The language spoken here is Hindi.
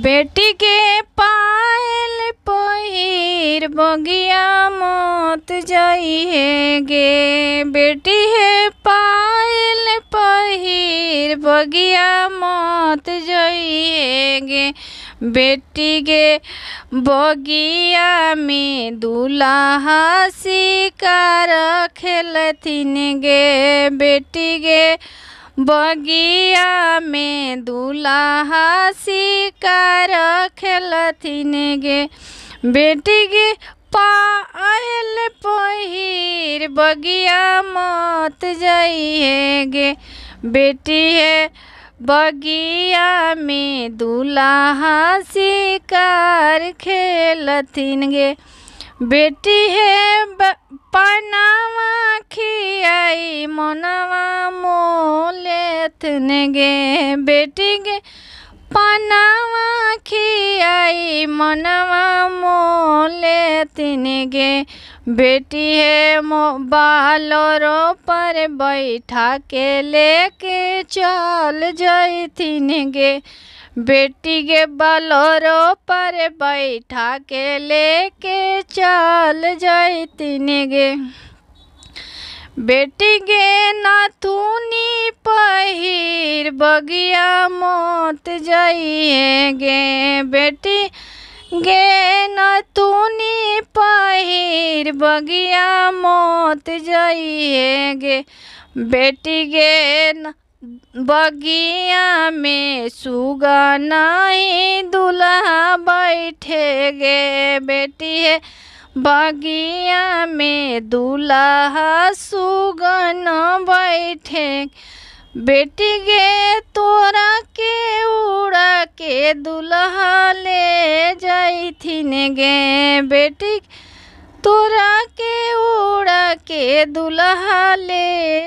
बेटी के पायल पहिर बगिया मत जइहे गे बेटी हे पायल पहिर बगिया मत जइहे गे बेटी के बगिया में दूल्हा शिकार खेलथिन गे बेटी के बगिया में दूल्हा शिकार खेल गे बेटी गे पायल पहिर बगिया मत जाइए गे बेटी है बगिया में दूल्हा शिकार खेल गे बेटी है पनावा खियाई मोना रत्न गे बेटी गे पनावा खियाई मनवा मोले तीन गे बेटी है बालोरो पर बैठा के लेके चल जाई तीन गे बेटी के बलोरो पर बैठा के लेके चल जाई तीन गे बेटी के नाथ बगिया मौत जाइएगे बेटी गे न तूनी पहिर बगिया मौत जाइएगे बेटी गे न बगिया में सुगा नहीं दूल्हा गे बेटी है बगिया में दूल्हा सुगन बैठे बेटी गे तोरा के उड़ा के दुल्हा ले जाने गे बेटी तोरा के उड़ा के दुल्हा ले